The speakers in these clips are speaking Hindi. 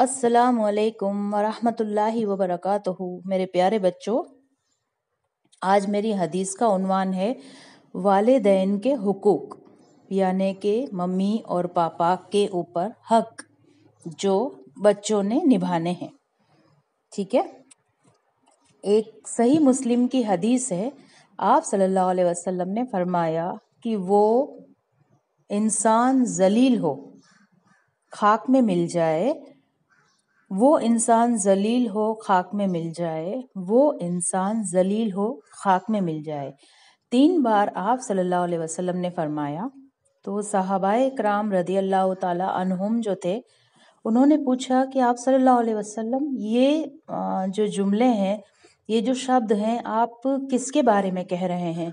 रहमतुल्लाहि व बरकातहू मेरे प्यारे बच्चों आज मेरी हदीस का उनवान है वालदेन के हुकूक यानि के मम्मी और पापा के ऊपर हक जो बच्चों ने निभाने हैं ठीक है एक सही मुस्लिम की हदीस है आप सल्लल्लाहु अलैहि वसल्लम ने फरमाया कि वो इंसान जलील हो खाक में मिल जाए वो इंसान जलील हो खाक में मिल जाए वो इंसान जलील हो खाक में मिल जाए तीन बार आप सल्लल्लाहु अलैहि वसल्लम ने फरमाया तो साहबा कराम रदी अल्लाह अनहुम जो थे उन्होंने पूछा कि आप सल्लल्लाहु अलैहि वसल्लम ये जो जुमले हैं ये जो शब्द हैं आप किसके बारे में कह रहे हैं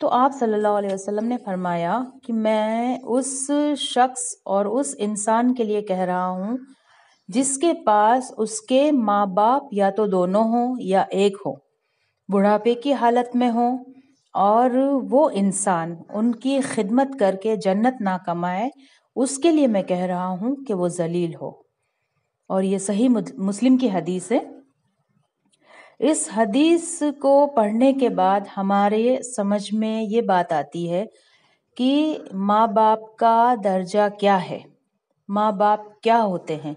तो आप सल्लल्लाहु अलैहि वसल्लम ने फरमाया कि मैं उस शख्स और उस इंसान के लिए कह रहा हूँ जिसके पास उसके माँ बाप या तो दोनों हों या एक हो बुढ़ापे की हालत में हो और वो इंसान उनकी खिदमत करके जन्नत ना कमाए उसके लिए मैं कह रहा हूँ कि वो जलील हो और ये सही मुस्लिम की हदीस है इस हदीस को पढ़ने के बाद हमारे समझ में ये बात आती है कि माँ बाप का दर्जा क्या है माँ बाप क्या होते हैं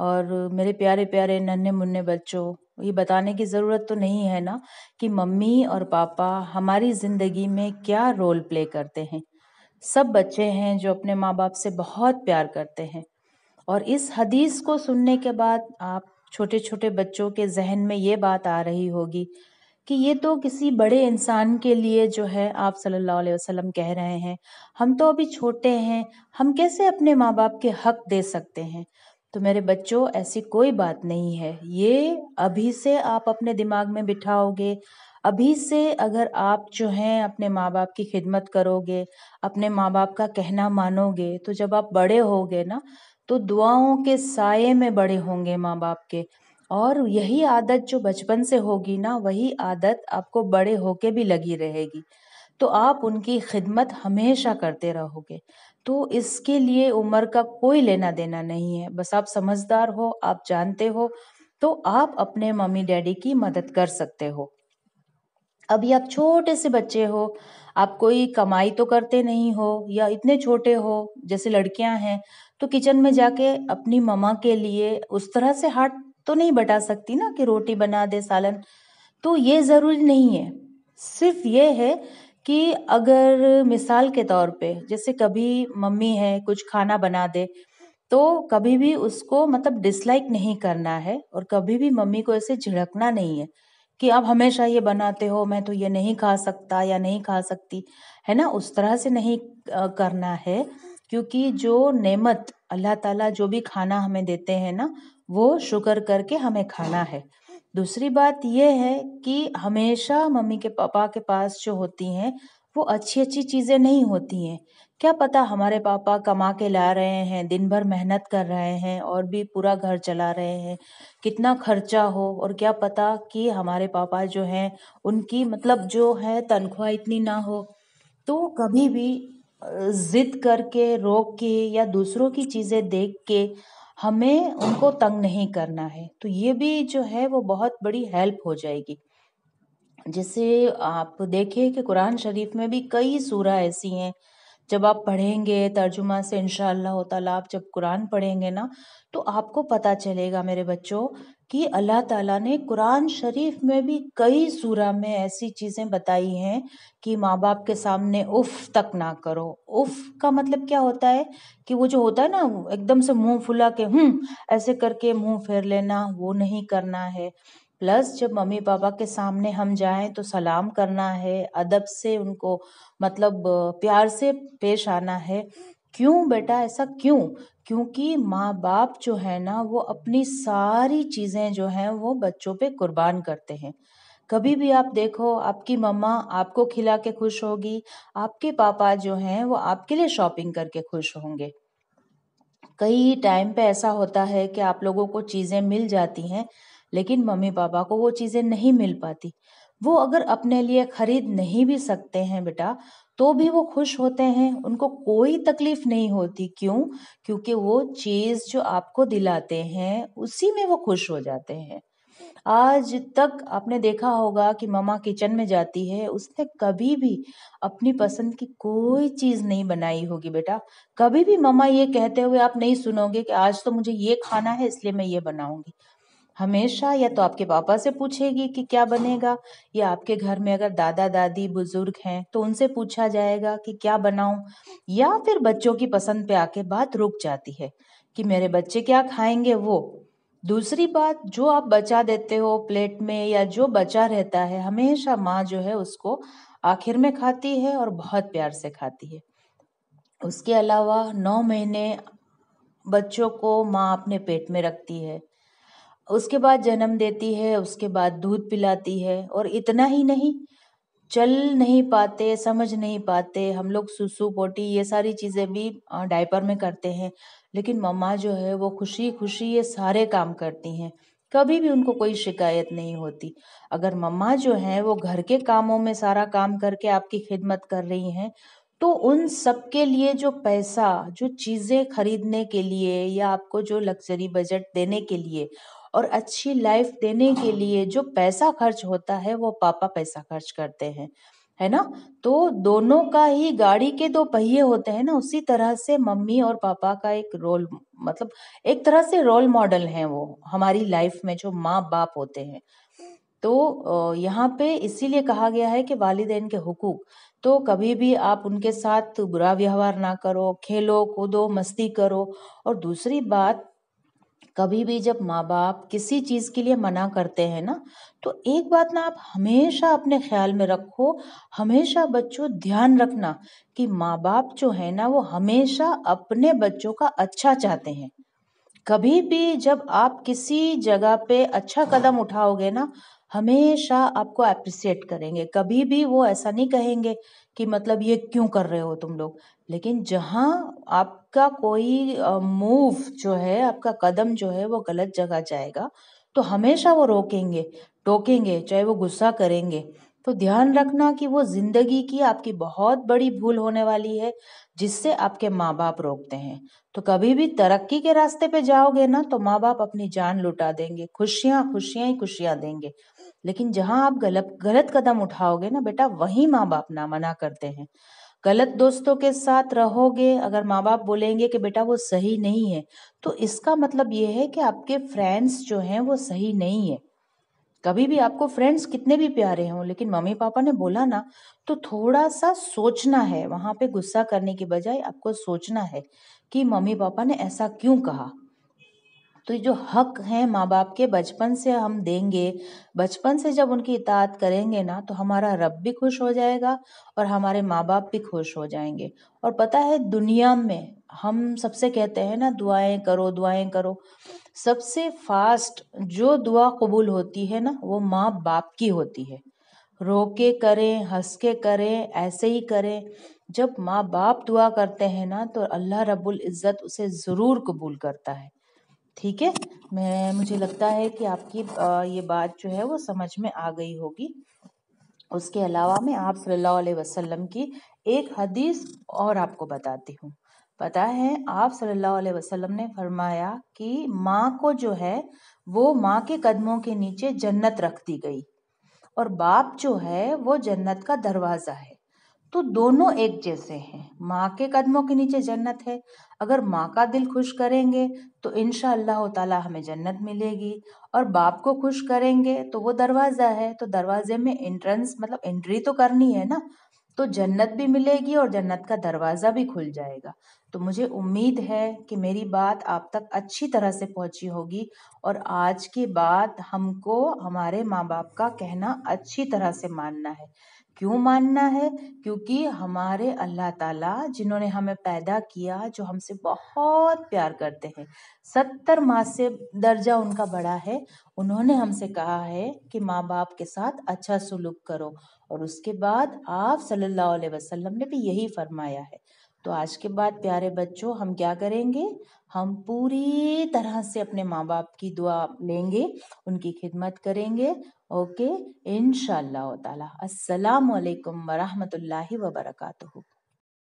और मेरे प्यारे प्यारे नन्हे मुन्ने बच्चों ये बताने की ज़रूरत तो नहीं है ना कि मम्मी और पापा हमारी ज़िंदगी में क्या रोल प्ले करते हैं सब बच्चे हैं जो अपने माँ बाप से बहुत प्यार करते हैं और इस हदीस को सुनने के बाद आप छोटे छोटे बच्चों के जहन में ये बात आ रही होगी कि ये तो किसी बड़े इंसान के लिए जो है आप सल्लल्लाहु अलैहि वसल्लम कह रहे हैं हम तो अभी छोटे हैं हम कैसे अपने माँ बाप के हक दे सकते हैं तो मेरे बच्चों ऐसी कोई बात नहीं है ये अभी से आप अपने दिमाग में बिठाओगे अभी से अगर आप जो हैं अपने माँ बाप की खिदमत करोगे अपने माँ बाप का कहना मानोगे तो जब आप बड़े होगे ना तो दुआओं के साय में बड़े होंगे माँ बाप के और यही आदत जो बचपन से होगी ना वही आदत आपको बड़े होके भी लगी रहेगी तो आप उनकी खिदमत हमेशा करते रहोगे तो इसके लिए उम्र का कोई लेना देना नहीं है बस आप समझदार हो आप जानते हो तो आप अपने मम्मी डैडी की मदद कर सकते हो अभी आप छोटे से बच्चे हो आप कोई कमाई तो करते नहीं हो या इतने छोटे हो जैसे लड़कियां हैं तो किचन में जाके अपनी ममा के लिए उस तरह से हाथ तो नहीं बटा सकती ना कि रोटी बना दे सालन तो ये ज़रूरी नहीं है सिर्फ ये है कि अगर मिसाल के तौर पे जैसे कभी मम्मी है कुछ खाना बना दे तो कभी भी उसको मतलब डिसलाइक नहीं करना है और कभी भी मम्मी को ऐसे झिड़कना नहीं है कि आप हमेशा ये बनाते हो मैं तो ये नहीं खा सकता या नहीं खा सकती है ना उस तरह से नहीं करना है क्योंकि जो नेमत अल्लाह ताला जो भी खाना हमें देते हैं ना वो शुक्र करके हमें खाना है दूसरी बात यह है कि हमेशा मम्मी के पापा के पास जो होती हैं वो अच्छी अच्छी चीज़ें नहीं होती हैं क्या पता हमारे पापा कमा के ला रहे हैं दिन भर मेहनत कर रहे हैं और भी पूरा घर चला रहे हैं कितना खर्चा हो और क्या पता कि हमारे पापा जो हैं उनकी मतलब जो है तनख्वाह इतनी ना हो तो कभी भी जिद करके रोक के या दूसरों की चीज़ें देख के हमें उनको तंग नहीं करना है तो ये भी जो है वो बहुत बड़ी हेल्प हो जाएगी जैसे आप देखें कि कुरान शरीफ में भी कई सूरा ऐसी हैं जब आप पढ़ेंगे तर्जुमा से इनशा तला आप जब कुरान पढ़ेंगे ना तो आपको पता चलेगा मेरे बच्चों कि अल्लाह ताला ने कुरान शरीफ में भी कई सूरा में ऐसी चीज़ें बताई हैं कि माँ बाप के सामने उफ़ तक ना करो उफ़ का मतलब क्या होता है कि वो जो होता है ना एकदम से मुंह फुला के हम हम्म, ऐसे करके मुंह फेर लेना वो नहीं करना है प्लस जब मम्मी पापा के सामने हम जाएं तो सलाम करना है अदब से उनको मतलब प्यार से पेश आना है क्यों बेटा ऐसा क्यों क्योंकि माँ बाप जो है ना वो अपनी सारी चीज़ें जो है वो बच्चों पे कुर्बान करते हैं कभी भी आप देखो आपकी मम्मा आपको खिला के खुश होगी आपके पापा जो हैं वो आपके लिए शॉपिंग करके खुश होंगे कई टाइम पे ऐसा होता है कि आप लोगों को चीज़ें मिल जाती हैं लेकिन मम्मी पापा को वो चीज़ें नहीं मिल पाती वो अगर अपने लिए खरीद नहीं भी सकते हैं बेटा तो भी वो खुश होते हैं उनको कोई तकलीफ नहीं होती क्यों क्योंकि वो चीज़ जो आपको दिलाते हैं उसी में वो खुश हो जाते हैं आज तक आपने देखा होगा कि ममा किचन में जाती है उसने कभी भी अपनी पसंद की कोई चीज़ नहीं बनाई होगी बेटा कभी भी ममा ये कहते हुए आप नहीं सुनोगे कि आज तो मुझे ये खाना है इसलिए मैं ये बनाऊंगी हमेशा या तो आपके पापा से पूछेगी कि क्या बनेगा या आपके घर में अगर दादा दादी बुजुर्ग हैं तो उनसे पूछा जाएगा कि क्या बनाऊं या फिर बच्चों की पसंद पे आके बात रुक जाती है कि मेरे बच्चे क्या खाएंगे वो दूसरी बात जो आप बचा देते हो प्लेट में या जो बचा रहता है हमेशा माँ जो है उसको आखिर में खाती है और बहुत प्यार से खाती है उसके अलावा नौ महीने बच्चों को माँ अपने पेट में रखती है उसके बाद जन्म देती है उसके बाद दूध पिलाती है और इतना ही नहीं चल नहीं पाते समझ नहीं पाते हम लोग सुसु पोटी ये सारी चीज़ें भी डायपर में करते हैं लेकिन मम्मा जो है वो खुशी खुशी ये सारे काम करती हैं कभी भी उनको कोई शिकायत नहीं होती अगर मम्मा जो हैं वो घर के कामों में सारा काम करके आपकी खिदमत कर रही हैं तो उन सब के लिए जो पैसा जो चीज़ें खरीदने के लिए या आपको जो लग्जरी बजट देने के लिए और अच्छी लाइफ देने के लिए जो पैसा खर्च होता है वो पापा पैसा खर्च करते हैं है ना तो दोनों का ही गाड़ी के दो पहिए होते हैं ना उसी तरह से मम्मी और पापा का एक रोल मतलब एक तरह से रोल मॉडल है वो हमारी लाइफ में जो माँ बाप होते हैं तो यहाँ पे इसीलिए कहा गया है कि वालदेन के हुकूक तो कभी भी आप उनके साथ बुरा व्यवहार ना करो खेलो कूदो मस्ती करो और दूसरी बात कभी भी जब माँ बाप किसी चीज़ के लिए मना करते हैं ना तो एक बात ना आप हमेशा अपने ख्याल में रखो हमेशा बच्चों ध्यान रखना कि माँ बाप जो है ना वो हमेशा अपने बच्चों का अच्छा चाहते हैं कभी भी जब आप किसी जगह पे अच्छा कदम उठाओगे ना हमेशा आपको अप्रिसिएट करेंगे कभी भी वो ऐसा नहीं कहेंगे कि मतलब ये क्यों कर रहे हो तुम लोग लेकिन जहाँ आपका कोई मूव जो है आपका कदम जो है वो गलत जगह जाएगा तो हमेशा वो रोकेंगे टोकेंगे चाहे वो गुस्सा करेंगे तो ध्यान रखना कि वो ज़िंदगी की आपकी बहुत बड़ी भूल होने वाली है जिससे आपके माँ बाप रोकते हैं तो कभी भी तरक्की के रास्ते पे जाओगे ना तो माँ बाप अपनी जान लुटा देंगे खुशियाँ खुशियां ही खुशियाँ देंगे लेकिन जहाँ आप गलत गलत कदम उठाओगे ना बेटा वही माँ बाप ना मना करते हैं गलत दोस्तों के साथ रहोगे अगर माँ बाप बोलेंगे कि बेटा वो सही नहीं है तो इसका मतलब ये है कि आपके फ्रेंड्स जो हैं वो सही नहीं है कभी भी आपको फ्रेंड्स कितने भी प्यारे हों लेकिन मम्मी पापा ने बोला ना तो थोड़ा सा सोचना है वहां पे गुस्सा करने के बजाय आपको सोचना है कि मम्मी पापा ने ऐसा क्यों कहा तो जो हक है माँ बाप के बचपन से हम देंगे बचपन से जब उनकी इतात करेंगे ना तो हमारा रब भी खुश हो जाएगा और हमारे माँ बाप भी खुश हो जाएंगे और पता है दुनिया में हम सबसे कहते हैं ना दुआएं करो दुआएं करो सबसे फास्ट जो दुआ कबूल होती है ना वो माँ बाप की होती है रो के करें हंस के करें ऐसे ही करें जब माँ बाप दुआ करते हैं ना तो अल्लाह रब्बुल इज़्ज़त उसे ज़रूर कबूल करता है ठीक है मैं मुझे लगता है कि आपकी ये बात जो है वो समझ में आ गई होगी उसके अलावा मैं आप सल्लल्लाहु अलैहि वसल्लम की एक हदीस और आपको बताती हूँ पता है आप सल्लल्लाहु अलैहि वसल्लम ने फरमाया कि माँ को जो है वो माँ के कदमों के नीचे जन्नत रख दी गई और बाप जो है वो जन्नत का दरवाज़ा है तो दोनों एक जैसे हैं माँ के कदमों के नीचे जन्नत है अगर माँ का दिल खुश करेंगे तो इन ताला हमें जन्नत मिलेगी और बाप को खुश करेंगे तो वो दरवाज़ा है तो दरवाजे में एंट्रेंस मतलब एंट्री तो करनी है ना तो जन्नत भी मिलेगी और जन्नत का दरवाज़ा भी खुल जाएगा तो मुझे उम्मीद है कि मेरी बात आप तक अच्छी तरह से पहुंची होगी और आज की बात हमको हमारे माँ बाप का कहना अच्छी तरह से मानना है क्यों मानना है क्योंकि हमारे अल्लाह ताला जिन्होंने हमें पैदा किया जो हमसे बहुत प्यार करते हैं सत्तर माह से दर्जा उनका बड़ा है उन्होंने हमसे कहा है कि माँ बाप के साथ अच्छा सुलूक करो और उसके बाद आप सल्लल्लाहु अलैहि वसल्लम ने भी यही फरमाया है तो आज के बाद प्यारे बच्चों हम क्या करेंगे हम पूरी तरह से अपने माँ बाप की दुआ लेंगे उनकी खिदमत करेंगे ओके इन वरहमत लाही वालेकुम